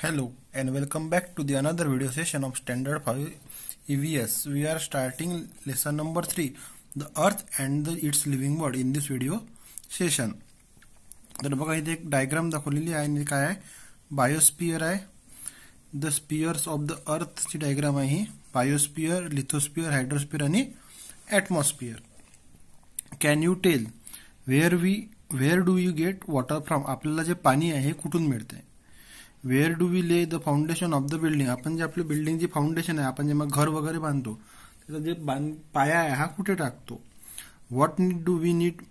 Hello and welcome back to the another video session of Standard 5 EVS. We are starting lesson number 3 the earth and the, its living world in this video session. तर बघा इथे एक diagram दाखवलेली आहे आणि काय आहे biosphere आहे द स्पियर्स ऑफ द अर्थची डायग्राम आहे ही बायोस्पियर लिथोस्पियर हायड्रोस्पियर आणि atmosphere can you tell where we where do you get water from आपल्याला जे पाणी आहे हे कुठून मिळते where do we lay the foundation of the building आपण जे आपली बिल्डिंग जी फाउंडेशन आहे आपण जेव्हा घर वगैरे बांधतो त्याचा जे पाया आहे हा कुठे टाकतो what need do we meet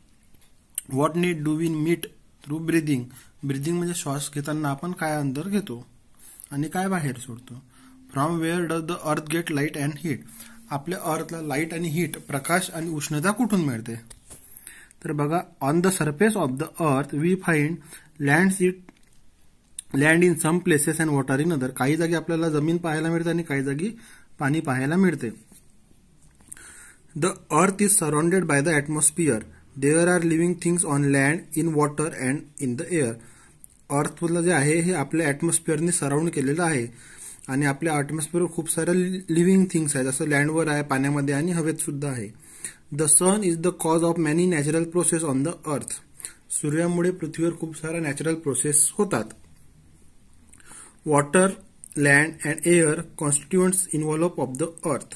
what need do we meet through breathing breathing म्हणजे श्वास घेताना आपण काय अंतर घेतो आणि काय बाहेर सोडतो from where does the earth get light and heat आपल्या अर्थला लाईट आणि हीट प्रकाश आणि उष्णता कुठून मिळते तर बघा on the surface of the earth we find lands it land in some places and water in other काही जागी आपल्याला जमीन पाहायला मिळते आणि काही जागी पाणी पाहायला मिळते the earth is surrounded by the atmosphere there are living things on land in water and in the air अर्थमधलं जे आहे हे आपल्या ऍटमॉस्फिअरने सराउंड केलेलं आहे आणि आपल्या ऍटमॉस्फिअर खूप साऱ्या लिव्हिंग थिंग्स आहेत जसं लँडवर आहे पाण्यामध्ये आणि हवेत सुद्धा आहे the sun is the cause of many natural process on the earth सूर्यामुळे पृथ्वीवर खूप साऱ्या नॅचरल प्रोसेस होतात water land and air constituents involve of the earth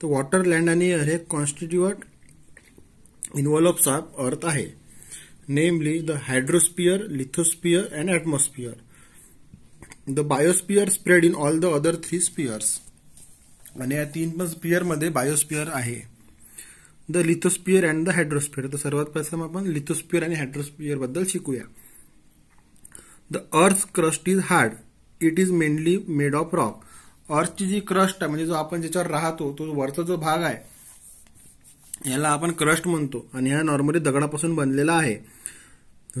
तर वॉटर लँड आणि एअर हे कॉन्स्टिट्युअंट इन्व्हॉल्व्स ऑफ अर्थ आहे namely the hydrosphere lithosphere and atmosphere the biosphere spread in all the other three spheres आणि या तीन पण स्पियरमध्ये बायोस्पियर आहे the lithosphere and the hydrosphere तर सर्वात प्रथम आपण लिथोस्पियर आणि हायड्रोस्पियर बद्दल शिकूया the earth crust is hard it is mainly made of rock अर्थची जी क्रस्ट म्हणजे जो आपण ज्याच्यावर राहतो तो वरचा जो भाग आहे याला आपण क्रस्ट म्हणतो आणि हा नॉर्मली दगडापासून बनलेला आहे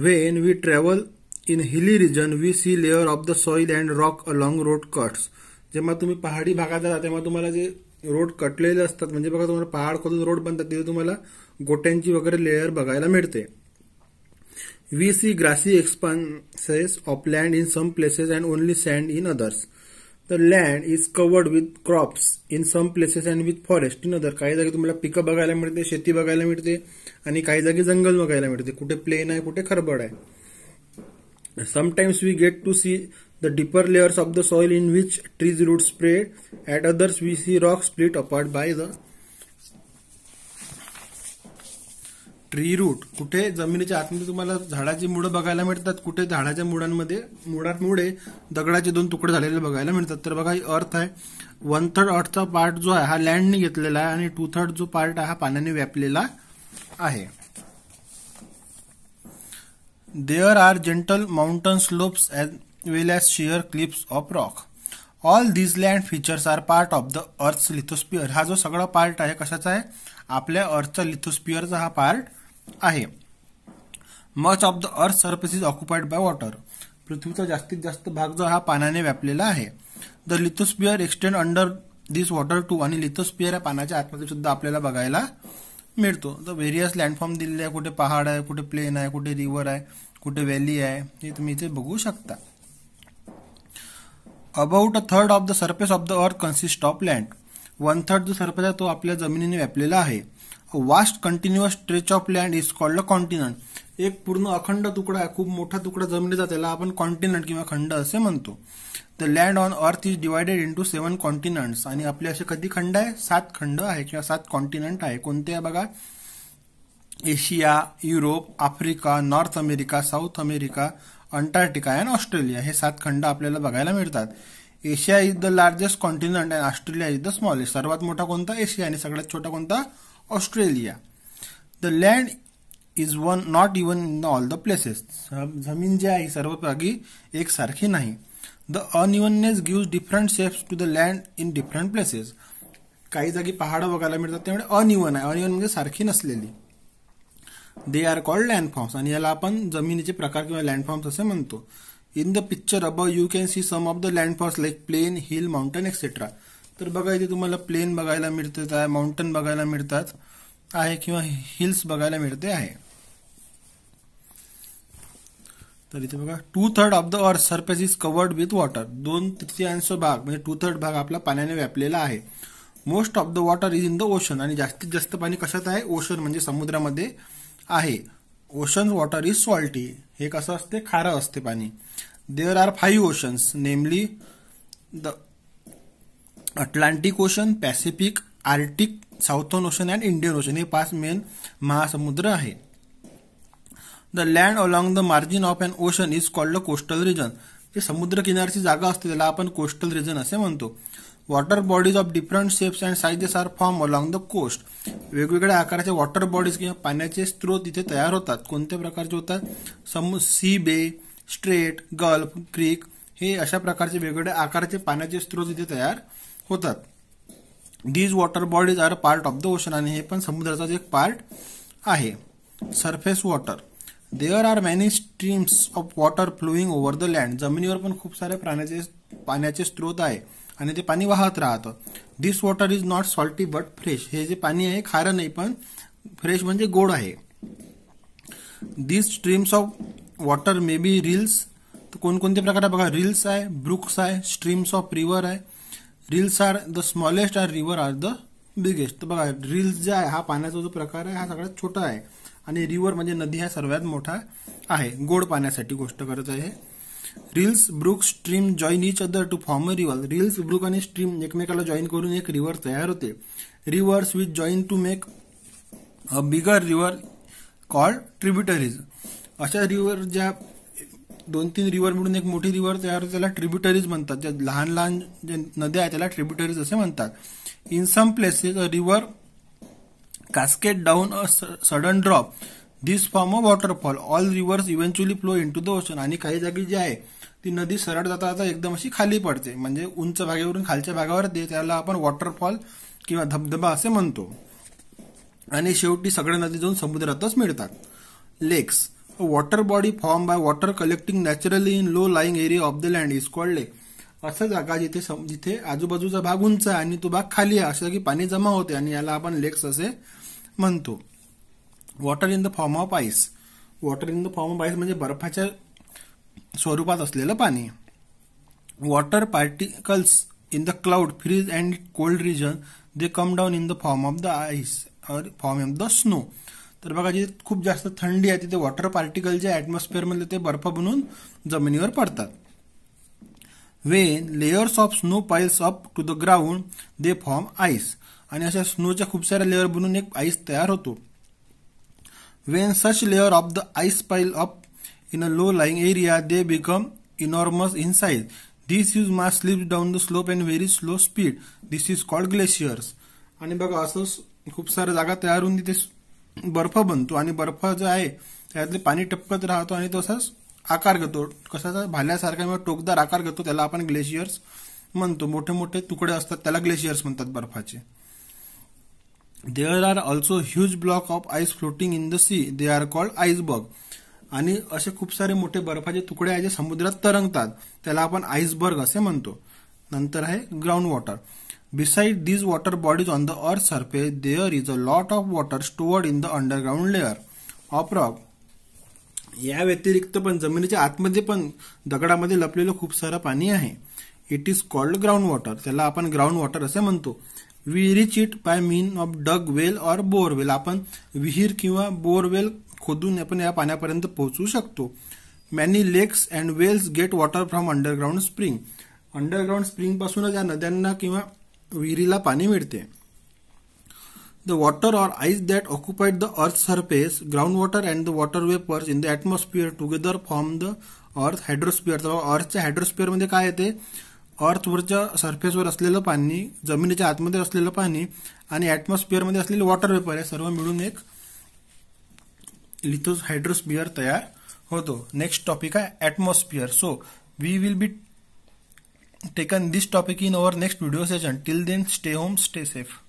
when we travel in hilly region we see layer of the soil and rock along road cuts जेव्हा तुम्ही पहाडी भागात जाता तेव्हा तुम्हाला जे रोड कटलेले असतात म्हणजे बघा तुम्हाला पहाड खोदून रोड बनतात तिथे तुम्हाला गोट्यांची वगैरे लेअर बघायला मिळते We see grassy expanses of land in some places and only sand in others. The land is covered with crops in some places and with forest in other. काही जागी तुम्हाला पिकं बघायला मिळते शेती बघायला मिळते आणि काही जागी जंगल बघायला मिळते कुठे प्लेन आहे कुठे खरबड आहे Sometimes we get to see the deeper layers of the soil in which trees roots spread. At others, we see rocks split apart by the tree root कुठे जमिनीच्या आतमध्ये तुम्हाला झाडाची मुळं बघायला मिळतात कुठे झाडाच्या मुळांमध्ये मुळात मुळे दगडाचे दोन तुकडे झालेले बघायला मिळतात तर बघा ही अर्थ आहे वन थर्ड अर्थचा पार्ट जो आहे हा लँडने घेतलेला आहे आणि टू थर्ड जो पार्ट आहे हा पाण्याने व्यापलेला आहे there are gentle mountain slopes as well as sheer cliffs of rock all these land features are part of the earth lithosphere हा जो सगळा पार्ट आहे कशाचा आहे आपल्या अर्थचा लिथोस्पियरचा हा पार्ट आहे much of the earth surface is occupied by water पृथ्वीचा जास्तीत जास्त भाग जो हा पाण्याने व्यापलेला आहे the lithosphere extend under this water too आणि लिथोस्पियर या पाण्याच्या आतमध्ये सुद्धा आपल्याला बघायला मिळतो तर व्हेरियस लँडफॉर्म दिलेले आहे कुठे पहाड आहे कुठे प्लेन आहे कुठे रिव्हर आहे कुठे व्हॅली आहे हे तुम्ही इथे बघू शकता about a third of the surface of the earth consist of land one third जो सर्फेस आहे तो आपल्या जमिनीने व्यापलेला आहे vast continuous stretch of land is called a continent एक पूर्ण अखंड तुकडा आहे खूप मोठा तुकडा जमिनीचा त्याला आपण कॉन्टिनंट किंवा खंड असे म्हणतो the land on earth is divided into seven continents आणि आपले असे कधी खंड आहे सात खंड आहे किंवा सात कॉन्टिनंट आहे कोणते आहे बघा Asia Europe Africa North America South America Antarctica and Australia हे सात खंड आपल्याला बघायला मिळतात Asia is the largest continent and Australia is the smallest सर्वात मोठा कोणता एशिया आणि सगळ्यात छोटा कोणता Australia the land is one not even in all the places जमीन जी आहे सर्व जागी सारखी नाही the unevenness give different shapes to the land in different places काही जागी पहाडं बघायला मिळतात त्यामुळे अनइवन आहे अनइवन म्हणजे सारखी नसलेली दे आर कॉल्ड लँडफॉर्म्स आणि याला आपण जमिनीचे प्रकार किंवा लँडफॉर्म्स असे म्हणतो in the picture above you can see some of the landforms like plain hill mountain etcetera तर बघा इथे तुम्हाला प्लेन बघायला मिळतात आहे माउंटन बघायला मिळतात आहे किंवा हिल्स बघायला मिळते आहे तर इथे बघा two third of the earth surface is covered with water दोन तृतीयांश भाग म्हणजे टू थर्ड भाग आपला पाण्याने व्यापलेला आहे most of the water is in the ocean आणि जास्तीत जास्त पाणी कशात आहे ओशन म्हणजे समुद्रामध्ये आहे ओशन वॉटर इज सॉल्टी हे कसं असते खारं असते पाणी there are five oceans namely the Atlantic ocean Pacific Arctic Southern ocean and Indian ocean हे पाच मेन महासमुद्र आहे the land along the margin of an ocean is called the coastal region जे समुद्र किनारची जागा असते त्याला आपण कोस्टल रिजन असे म्हणतो water bodies of different shapes and sizes are form along the coast वेगवेगळ्या आकाराचे वॉटर बॉडीज किंवा पाण्याचे स्त्रोत इथे तयार होतात कोणत्या प्रकारचे होतात समु सी बे स्ट्रेट गल्फ क्रीक हे अशा प्रकारचे वेगवेगळ्या आकाराचे पाण्याचे स्त्रोत इथे तयार होतात these water bodies are part of the ocean आणि हे पण समुद्राचा एक पार्ट आहे surface water there are many streams of water flowing over the land जमिनीवर पण खूप सारे प्राण्याचे पाण्याचे स्रोत आहे आणि ते पाणी वाहत राहतं this water is not salty but fresh हे जे पाणी आहे खारं नाही पण फ्रेश म्हणजे गोड आहे this streams of water may be rills कोणकोणते प्रकार बघा रिल्स आहे ब्रुक्स आहे स्ट्रीम्स ऑफ रिव्हर आहे rills are the smallest are river are the biggest तर बघा रील्स जे आहे हा पाण्याचा जो प्रकार आहे हा सगळ्यात छोटा आहे आणि रिवर म्हणजे नदी हा सर्वात मोठा आहे गोड पाण्यासाठी गोष्ट करत आहे rills brook stream join each other to form a river rills brook आणि स्ट्रीम एकमेकाला जॉईन करून एक रिवर तयार होते rivers with join to make a bigger river call tributaries अशा रिवर ज्या दोन तीन रिव्हर मिळून एक मोठी रिव्हर होते त्याला ट्रिब्युटरीज म्हणतात ज्या लहान लहान जे नद्या आहेत त्याला ट्रिब्युटरीज असे म्हणतात in some places a river cascade down a sudden drop this form a waterfall all rivers eventually flow into the ocean आणि काही जागी जी आहे ती नदी सरळ जाता जाता एकदम अशी खाली पडते म्हणजे उंच भागेवरून खालच्या भागावर दे त्याला आपण वॉटरफॉल किंवा धबधबा असे म्हणतो आणि शेवटी सगळ्या नदी जाऊन समुद्रातच मिळतात lakes water body form by water collecting naturally in low lying area of the land is is called असं जागा जिथे जिथे आजूबाजूचा भाग उंच आहे आणि तो भाग खाली आहे असं की पाणी जमा होते आणि याला आपण लेक्स असे म्हणतो water in the form of ice water in the form of ice म्हणजे बर्फाच्या स्वरूपात असलेलं पाणी water particles in the cloud freeze and cold region they come down in the form of the ice form of the snow तर बघा जिथे खूप जास्त थंडी आहे तिथे वॉटर पार्टिकल जे ॲटमॉस्फिअरमधले ते बर्फ बनून जमिनीवर पडतात when layers of snow piles up to the ground they form ice आणि अशा स्नोच्या खूप साऱ्या लेअर बनून एक आईस तयार होतो when such layer of the ice pile up in a low lying area they become enormous in size this is may slip down the slope and very slow speed this is called glaciers आणि बघा असं खूप साऱ्या जागा तयार होऊन तिथे बर्फ बनतो आणि बर्फ जो आहे त्यातले पाणी टपकत राहतो आणि तसाच आकार घेतो कसा भाल्यासारखा किंवा टोकदार आकार घेतो त्याला आपण ग्लेशियर्स म्हणतो मोठे मोठे तुकडे असतात त्याला ग्लेशियर्स म्हणतात बर्फाचे there are also huge block of ice floating in the sea they are called iceberg आणि असे खूप सारे मोठे बर्फाचे तुकडे आहे जे समुद्रात तरंगतात त्याला आपण आईसबर्ग असे म्हणतो नंतर आहे ground water beside these water bodies on the earth surface, there is a lot of water stored in the underground layer of या व्यतिरिक्त पण जमिनीच्या आतमध्ये पण दगडामध्ये लपलेलं खूप सारं पाणी आहे it is called ground water त्याला आपण ग्राउंड वॉटर असे म्हणतो we reach it by mean of dug well or borewell आपण विहीर किंवा बोअरवेल खोदून आपण या पाण्यापर्यंत पोहोचू शकतो many lakes and wells get water from underground spring underground पासूनच या नद्यांना किंवा विहिरीला पाणी मिळते the water water ice that the the surface surface ground water and the water vapours in the together together form the earth hydrosphere अर्थच्या हायड्रोस्फिअरमध्ये काय येते अर्थवरच्या सरफेसवर असलेलं पाणी जमिनीच्या आतमध्ये असलेलं पाणी आणि अॅटमॉस्फिअरमध्ये असलेले वॉटर वेपर हे सर्व मिळून एक लिथोस हायड्रोस्फिअर तयार होतो नेक्स्ट टॉपिक आहे atmosphere so we will be taken this topic in our next video session. Till then, stay home, stay safe.